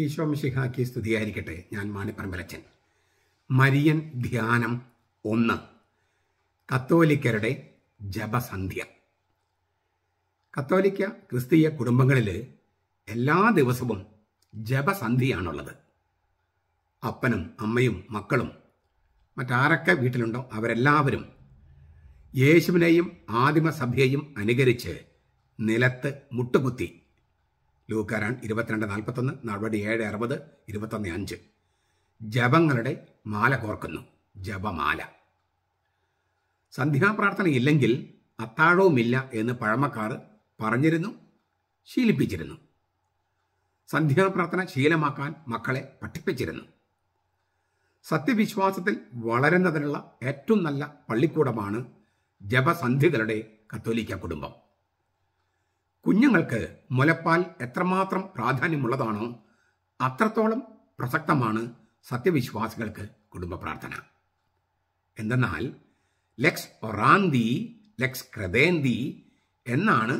ഈശോ മിശിഹാക്കി സ്തുതിയായിരിക്കട്ടെ ഞാൻ മാണിപ്പറമ്പലച്ചൻ മരിയൻ ധ്യാനം ഒന്ന് കത്തോലിക്കരുടെ ജപസന്ധ്യ കത്തോലിക്ക ക്രിസ്തീയ കുടുംബങ്ങളിൽ എല്ലാ ദിവസവും ജപസന്ധിയാണുള്ളത് അപ്പനും അമ്മയും മക്കളും മറ്റാരൊക്കെ വീട്ടിലുണ്ടോ അവരെല്ലാവരും യേശുവിനെയും ആദിമസഭയെയും അനുകരിച്ച് നിലത്ത് മുട്ടുകുത്തി ലൂക്കാരാൻ ഇരുപത്തിരണ്ട് നാൽപ്പത്തൊന്ന് നടപടി ഏഴ് അറുപത് ഇരുപത്തൊന്ന് അഞ്ച് ജപങ്ങളുടെ മാല കോർക്കുന്നു ജപമാല സന്ധ്യാപ്രാർത്ഥന ഇല്ലെങ്കിൽ അത്താഴവുമില്ല എന്ന് പഴമക്കാർ പറഞ്ഞിരുന്നു ശീലിപ്പിച്ചിരുന്നു സന്ധ്യാപ്രാർത്ഥന ശീലമാക്കാൻ മക്കളെ പഠിപ്പിച്ചിരുന്നു സത്യവിശ്വാസത്തിൽ വളരുന്നതിനുള്ള ഏറ്റവും നല്ല പള്ളിക്കൂടമാണ് ജപസന്ധികളുടെ കത്തോലിക്ക കുടുംബം കുഞ്ഞുങ്ങൾക്ക് മുലപ്പാൽ എത്രമാത്രം പ്രാധാന്യമുള്ളതാണോ അത്രത്തോളം പ്രസക്തമാണ് സത്യവിശ്വാസികൾക്ക് കുടുംബ പ്രാർത്ഥന എന്തെന്നാൽ ലെക്സ് ഒറാന്തി ലെക്സ് ക്രദേന്തി എന്നാണ്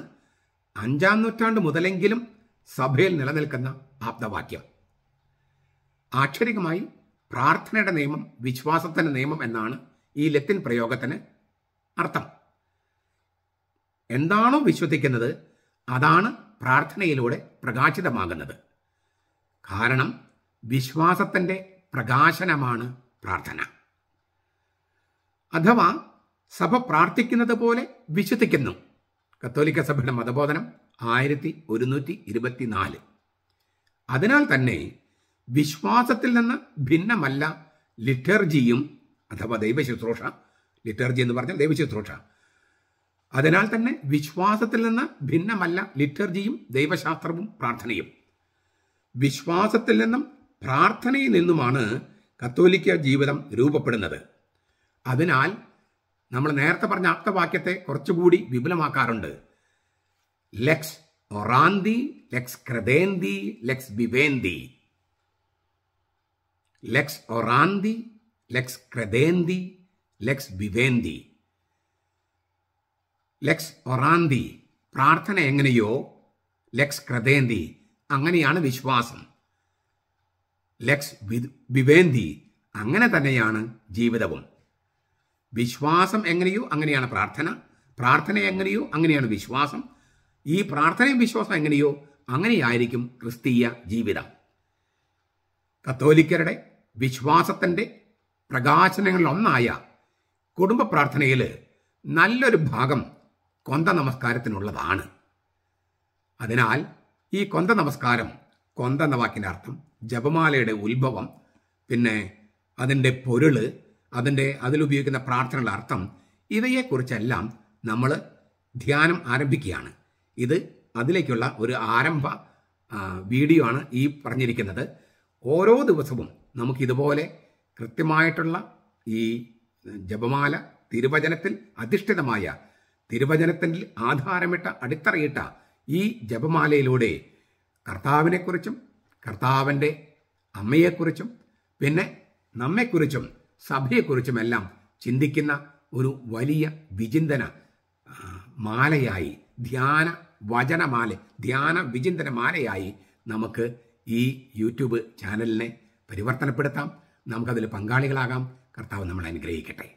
അഞ്ചാം നൂറ്റാണ്ട് മുതലെങ്കിലും സഭയിൽ നിലനിൽക്കുന്ന ആപ്തവാക്യം ആക്ഷരികമായി പ്രാർത്ഥനയുടെ നിയമം വിശ്വാസത്തിൻ്റെ നിയമം എന്നാണ് ഈ ലത്തിൻ പ്രയോഗത്തിന് അർത്ഥം എന്താണോ വിശ്വസിക്കുന്നത് അതാണ് പ്രാർത്ഥനയിലൂടെ പ്രകാശിതമാകുന്നത് കാരണം വിശ്വാസത്തിൻ്റെ പ്രകാശനമാണ് പ്രാർത്ഥന അഥവാ സഭ പ്രാർത്ഥിക്കുന്നത് പോലെ വിശ്വസിക്കുന്നു കത്തോലിക്ക സഭയുടെ മതബോധനം ആയിരത്തി ഒരുന്നൂറ്റി ഇരുപത്തിനാല് അതിനാൽ തന്നെ വിശ്വാസത്തിൽ നിന്ന് ഭിന്നമല്ല ലിറ്റർജിയും അഥവാ ദൈവശുശ്രൂഷ ലിറ്റർജി എന്ന് പറഞ്ഞാൽ ദൈവശുശ്രൂഷ അതിനാൽ തന്നെ വിശ്വാസത്തിൽ നിന്ന് ഭിന്നമല്ല ലിറ്റർജിയും ദൈവശാസ്ത്രവും പ്രാർത്ഥനയും വിശ്വാസത്തിൽ നിന്നും പ്രാർത്ഥനയിൽ നിന്നുമാണ് കത്തോലിക്ക ജീവിതം രൂപപ്പെടുന്നത് അതിനാൽ നമ്മൾ നേരത്തെ പറഞ്ഞ ആപ്തവാക്യത്തെ കുറച്ചുകൂടി വിപുലമാക്കാറുണ്ട് ലെക്സ് ഒറാന്തി ലെക്സ് ക്രദേന്തി ലെക്സ് വിവേന്തി ലെക്സ് ഒറാന്തി ലെക്സ് ക്രദേന്തി ലെക്സ് വിവേന്തി ലെക്സ് ഒറാന്തി പ്രാർത്ഥന എങ്ങനെയോ ലെക്സ് ക്രതേന്തി അങ്ങനെയാണ് വിശ്വാസം ലെക്സ് വിവേന്തി അങ്ങനെ തന്നെയാണ് ജീവിതവും വിശ്വാസം എങ്ങനെയോ അങ്ങനെയാണ് പ്രാർത്ഥന പ്രാർത്ഥന എങ്ങനെയോ അങ്ങനെയാണ് വിശ്വാസം ഈ പ്രാർത്ഥനയും വിശ്വാസം എങ്ങനെയോ അങ്ങനെയായിരിക്കും ക്രിസ്തീയ ജീവിതം കത്തോലിക്കരുടെ വിശ്വാസത്തിൻ്റെ പ്രകാശനങ്ങളിലൊന്നായ കുടുംബ പ്രാർത്ഥനയിൽ നല്ലൊരു ഭാഗം കൊന്ത നമസ്കാരത്തിനുള്ളതാണ് അതിനാൽ ഈ കൊന്ത നമസ്കാരം കൊന്ത എന്ന വാക്കിൻ്റെ അർത്ഥം ജപമാലയുടെ ഉത്ഭവം പിന്നെ അതിൻ്റെ പൊരുള് അതിൻ്റെ അതിലുപയോഗിക്കുന്ന പ്രാർത്ഥനയുടെ അർത്ഥം ഇവയെക്കുറിച്ചെല്ലാം നമ്മൾ ധ്യാനം ആരംഭിക്കുകയാണ് ഇത് അതിലേക്കുള്ള ഒരു ആരംഭ വീഡിയോ ആണ് ഈ പറഞ്ഞിരിക്കുന്നത് ഓരോ ദിവസവും നമുക്കിതുപോലെ കൃത്യമായിട്ടുള്ള ഈ ജപമാല തിരുവചനത്തിൽ അധിഷ്ഠിതമായ തിരുവചനത്തിൽ ആധാരമിട്ട അടിത്തറയിട്ട ഈ ജപമാലയിലൂടെ കർത്താവിനെക്കുറിച്ചും കർത്താവിൻ്റെ അമ്മയെക്കുറിച്ചും പിന്നെ നമ്മെക്കുറിച്ചും സഭയെക്കുറിച്ചുമെല്ലാം ചിന്തിക്കുന്ന ഒരു വലിയ വിചിന്തന മാലയായി ധ്യാന വചനമാല ധ്യാന വിചിന്തന മാലയായി നമുക്ക് ഈ യൂട്യൂബ് ചാനലിനെ പരിവർത്തനപ്പെടുത്താം നമുക്കതിൽ പങ്കാളികളാകാം കർത്താവ് നമ്മളെ അനുഗ്രഹിക്കട്ടെ